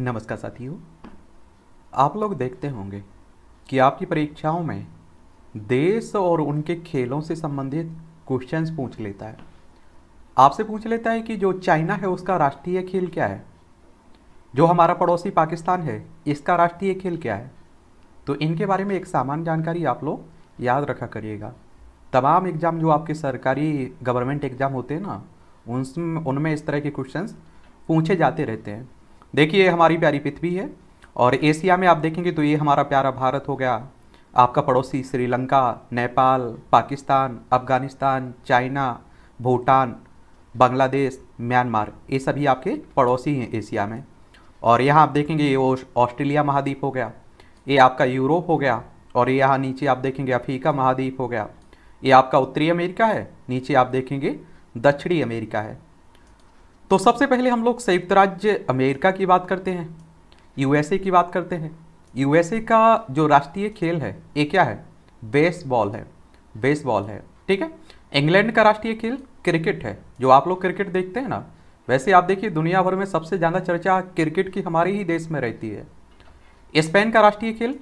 नमस्कार साथियों आप लोग देखते होंगे कि आपकी परीक्षाओं में देश और उनके खेलों से संबंधित क्वेश्चंस पूछ लेता है आपसे पूछ लेता है कि जो चाइना है उसका राष्ट्रीय खेल क्या है जो हमारा पड़ोसी पाकिस्तान है इसका राष्ट्रीय खेल क्या है तो इनके बारे में एक सामान्य जानकारी आप लोग याद रखा करिएगा तमाम एग्ज़ाम जो आपके सरकारी गवर्नमेंट एग्ज़ाम होते हैं ना उन उनमें इस तरह के क्वेश्चंस पूछे जाते रहते हैं देखिए हमारी प्यारी पृथ्वी है और एशिया में आप देखेंगे तो ये हमारा प्यारा भारत हो गया आपका पड़ोसी श्रीलंका नेपाल पाकिस्तान अफगानिस्तान चाइना भूटान बांग्लादेश म्यांमार ये सभी आपके पड़ोसी हैं एशिया में और यहाँ आप देखेंगे ये ऑस्ट्रेलिया महाद्वीप हो गया ये आपका यूरोप हो गया और ये यहाँ नीचे आप देखेंगे अफ्रीका महाद्वीप हो गया ये आपका उत्तरी अमेरिका है नीचे आप देखेंगे दक्षिणी अमेरिका है तो सबसे पहले हम लोग संयुक्त राज्य अमेरिका की बात करते हैं यूएसए की बात करते हैं यूएसए का जो राष्ट्रीय खेल है ये क्या है बेसबॉल है बेसबॉल है ठीक है इंग्लैंड का राष्ट्रीय खेल क्रिकेट है जो आप लोग क्रिकेट देखते हैं ना वैसे आप देखिए दुनिया भर में सबसे ज़्यादा चर्चा क्रिकेट की हमारे ही देश में रहती है स्पेन का राष्ट्रीय खेल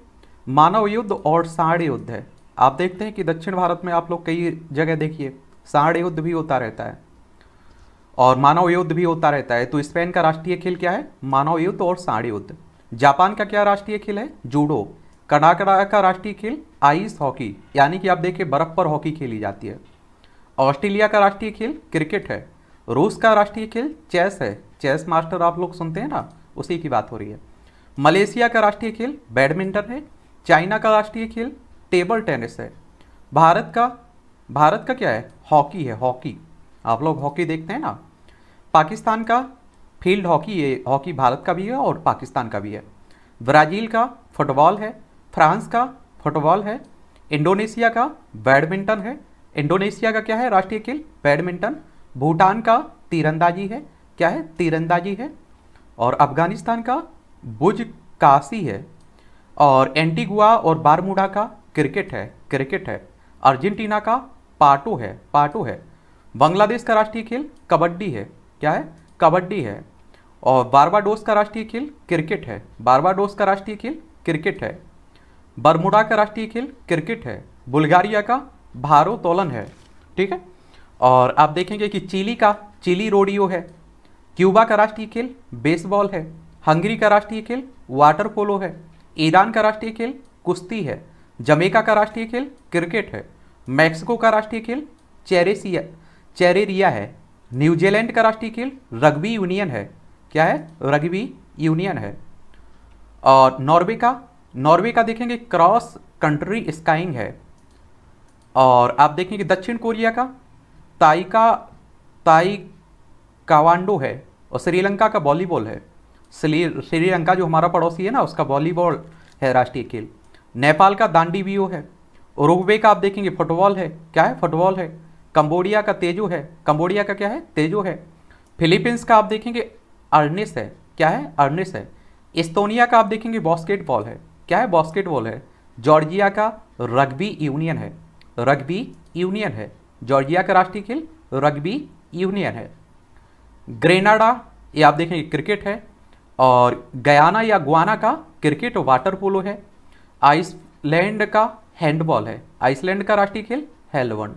मानव युद्ध और साढ़ युद्ध है आप देखते हैं कि दक्षिण भारत में आप लोग कई जगह देखिए साढ़ युद्ध भी होता रहता है और मानव युद्ध भी होता रहता है तो स्पेन का राष्ट्रीय खेल क्या है मानव युद्ध और साड़ी युद्ध जापान का क्या राष्ट्रीय खेल है जूडो कनाकड़ा का राष्ट्रीय खेल आइस हॉकी यानी कि आप देखिए बर्फ पर हॉकी खेली जाती है ऑस्ट्रेलिया का राष्ट्रीय खेल क्रिकेट है रूस का राष्ट्रीय खेल चेस है चेस मास्टर आप लोग सुनते हैं ना उसी की बात हो रही है मलेशिया का राष्ट्रीय खेल बैडमिंटन है चाइना का राष्ट्रीय खेल टेबल टेनिस है भारत का भारत का क्या है हॉकी है हॉकी आप लोग हॉकी देखते हैं ना पाकिस्तान का फील्ड हॉकी ये हॉकी भारत का भी है और पाकिस्तान का भी है ब्राज़ील का फुटबॉल है फ्रांस का फुटबॉल है इंडोनेशिया का बैडमिंटन है इंडोनेशिया का क्या है राष्ट्रीय खेल बैडमिंटन भूटान का तीरंदाजी है क्या है तीरंदाजी है और अफगानिस्तान का बुज काशी है और एंटीगुआ और बारमूडा का क्रिकेट है क्रिकेट है अर्जेंटीना का पाटो है पाटो है बांग्लादेश का राष्ट्रीय खेल कबड्डी है क्या है कबड्डी है और बारबाडोस का राष्ट्रीय खेल क्रिकेट है बारबाडोस का राष्ट्रीय खेल क्रिकेट है बर्मुडा का राष्ट्रीय खेल क्रिकेट है बुल्गारिया का भारोत्तोलन है ठीक है और आप देखेंगे कि चिली का चिली रोडियो है क्यूबा का राष्ट्रीय खेल बेसबॉल है हंगरी का राष्ट्रीय खेल वाटर पोलो है ईरान का राष्ट्रीय खेल कुश्ती है जमेका का राष्ट्रीय खेल क्रिकेट है मैक्सिको का राष्ट्रीय खेल चेरेसिया चेरेरिया है न्यूजीलैंड का राष्ट्रीय खेल रग्बी यूनियन है क्या है रग्बी यूनियन है और नॉर्वे का नॉर्वे का देखेंगे क्रॉस कंट्री स्काइंग है और आप देखेंगे दक्षिण कोरिया का ताइका ताई कावांडो है और श्रीलंका का वॉलीबॉल है श्रीलंका जो हमारा पड़ोसी है ना उसका वॉलीबॉल है राष्ट्रीय खेल नेपाल का दांडी बीओ है रोगवे का आप देखेंगे फुटबॉल है क्या है फुटबॉल है कंबोडिया का तेजो है कंबोडिया का क्या है तेजो है फिलीपींस का आप देखेंगे अर्निस है क्या है अर्निस है इस्तोनिया का आप देखेंगे बॉस्केटबॉल है क्या है बॉस्केटबॉल है जॉर्जिया का रग्बी यूनियन है रग्बी यूनियन है जॉर्जिया का राष्ट्रीय खेल रग्बी यूनियन है ग्रेनाडा ये आप देखेंगे क्रिकेट है और गयाना या गुआना का क्रिकेट वाटर पोलो है आइसलैंड का हैंडबॉल है आइसलैंड का राष्ट्रीय खेल हेलवन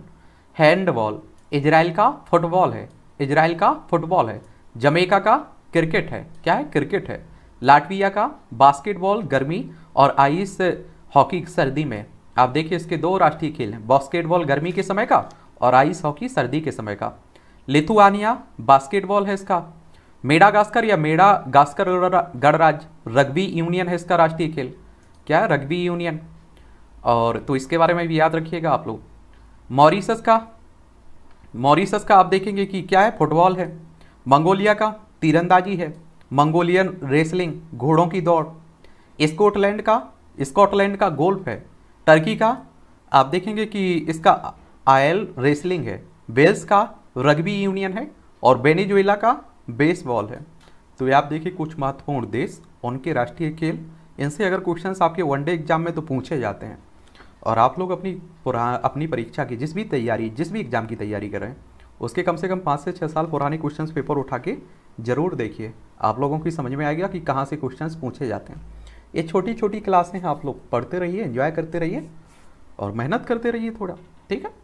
हैंडबॉल इजराइल का फुटबॉल है इजराइल का फुटबॉल है जमेका का क्रिकेट है क्या है क्रिकेट है लाटविया का बास्केटबॉल गर्मी और आइस हॉकी सर्दी में आप देखिए इसके दो राष्ट्रीय खेल हैं बास्केटबॉल गर्मी के समय का और आइस हॉकी सर्दी के समय का लिथुआनिया बास्केटबॉल है इसका मेडागास्कर या मेडा गास्कर गणराज्य रग्बी यूनियन है इसका राष्ट्रीय खेल क्या है रग्बी यूनियन और तो इसके बारे में भी याद रखिएगा आप लोग मॉरिसस का मॉरिसस का आप देखेंगे कि क्या है फुटबॉल है मंगोलिया का तीरंदाजी है मंगोलियन रेसलिंग घोड़ों की दौड़ स्कॉटलैंड का स्कॉटलैंड का गोल्फ है टर्की का आप देखेंगे कि इसका आयल रेसलिंग है वेल्स का रग्बी यूनियन है और बेनेजुएला का बेसबॉल है तो ये आप देखिए कुछ महत्वपूर्ण देश उनके राष्ट्रीय खेल इनसे अगर क्वेश्चंस आपके वनडे एग्जाम में तो पूछे जाते हैं और आप लोग अपनी पुरा अपनी परीक्षा की जिस भी तैयारी जिस भी एग्ज़ाम की तैयारी कर रहे हैं उसके कम से कम पाँच से छः साल पुराने क्वेश्चन पेपर उठा के ज़रूर देखिए आप लोगों की समझ में आएगा कि कहाँ से क्वेश्चन पूछे जाते हैं ये छोटी छोटी क्लासें हैं आप लोग पढ़ते रहिए इन्जॉय करते रहिए और मेहनत करते रहिए थोड़ा ठीक है